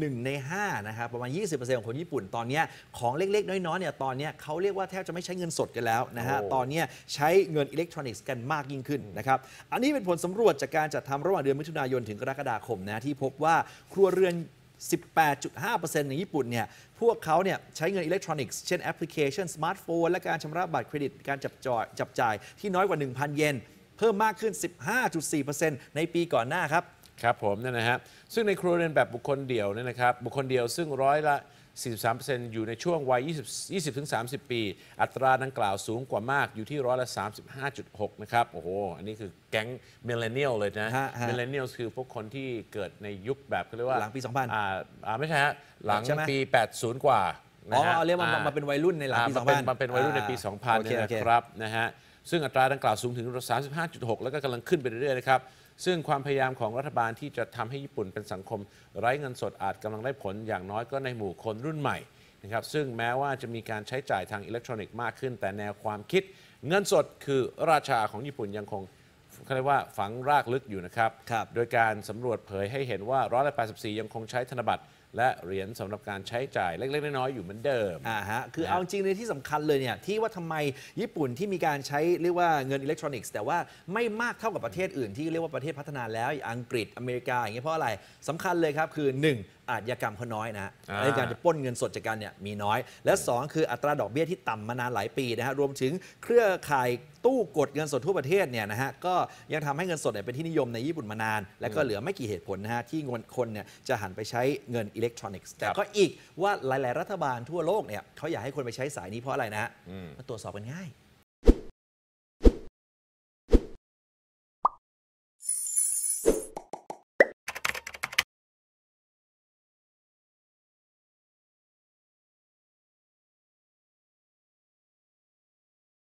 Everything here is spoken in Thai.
หนึ่งใน 5 นะครับ ประมาณ 20%ของคนญี่ปุ่นตอนนี้ของเล็กๆน้อยๆเนี่ยตอนนี้เขาเรียกว่าแทบจะไม่ใช้เงินสดกันแล้วนะฮะตอนนี้ใช้เงินอิเล็กทรอนิกส์กันมากยิ่งขึ้นนะครับ อันนี้เป็นผลสำรวจจากการจัดทำระหว่างเดือนมิถุนายนถึงกรกฎาคมนะ ที่พบว่าครัวเรือน 18.5%ในญี่ปุ่นเนี่ยพวกเขาเนี่ยใช้เงินอิเล็กทรอนิกส์เช่นแอปพลิเคชันสมาร์ทโฟนและการชำระบัตรเครดิตการจับจ่อยจับจ่ายที่น้อยกว่า 1,000 เยนเพิ่มมากขึ้น 15.4%ในปีก่อนหน้าครับครับผมนั่นนะฮะซึ่งในครัวเรือนแบบบุคคลเดียวเนี่ยนะครับ บุคคลเดียวซึ่งร้อยละ 43%อยู่ในช่วงวัย 20 3 0 ปี อัตราดังกล่าวสูงกว่ามากอยู่ที่ร้อยละ35.6 นะครับ โอ้โห อันนี้คือแก๊งเมลเลนเนียลเลยนะเมลเลนเนียลคือพวกคนที่เกิดในยุคแบบเขาเรียกว่าหลังปี 2000อ่าอ่าไม่ใช่ฮะหลังปี 80 กว่าอ๋นะอฮะเอเรียกมันมาเป็นวัยรุ่นในหลังปีสองพันมาเป็นวัยรุ่นในปี2000นนะครับนะฮะซึ่งอัตราดังกล่าวสูงถึง35.6 แล้วก็กำลังขึ้นไปเรื่อยๆนะครับซึ่งความพยายามของรัฐบาลที่จะทำให้ญี่ปุ่นเป็นสังคม ไร้เงินสดอาจกำลังได้ผลอย่างน้อยก็ในหมู่คนรุ่นใหม่นะครับซึ่งแม้ว่าจะมีการใช้จ่ายทางอิเล็กทรอนิกส์มากขึ้น แต่แนวความคิดเงินสดคือราชาของญี่ปุ่นยังคงเขาเรียกว่าฝังรากลึกอยู่นะครับรบโดยการสำรวจเผยให้เห็นว่าร้อยละแปยังคงใช้ธนบัตรและเหรียญสำหรับการใช้จ่ายเล็กๆ น้อยๆอยู่เหมือนเดิม อ่าฮะ คือเอาจริงในที่สำคัญเลยเนี่ย ที่ว่าทำไมญี่ปุ่นที่มีการใช้เรียกว่าเงินอิเล็กทรอนิกส์ แต่ว่าไม่มากเท่ากับประเทศอื่นที่เรียกว่าประเทศพัฒนาแล้วอังกฤษอเมริกาอย่างเงี้ยเพราะอะไรสำคัญเลยครับคือ 1อาชญากรรมเขาน้อยนะฮะในการจะป้นเงินสดจากกันเนี่ยมีน้อย และ2คืออัตราดอกเบี้ยที่ต่ำมานานหลายปีนะฮะ รวมถึงเครือข่ายตู้กดเงินสดทั่วประเทศเนี่ยนะฮะ ก็ยังทำให้เงินสดเนี่ยเป็นที่นิยมในญี่ปุ่นมานาน และก็เหลือไม่กี่เหตุผลนะฮะ ที่คนคนเนี่ยจะหันไปใช้เงินอิเล็กทรอนิกส์แต่ก็อีกว่าหลาย ๆรัฐบาลทั่วโลกเนี่ยเขาอยากให้คนไปใช้สายนี้เพราะอะไรนะฮะมาตรวจสอบกันง่าย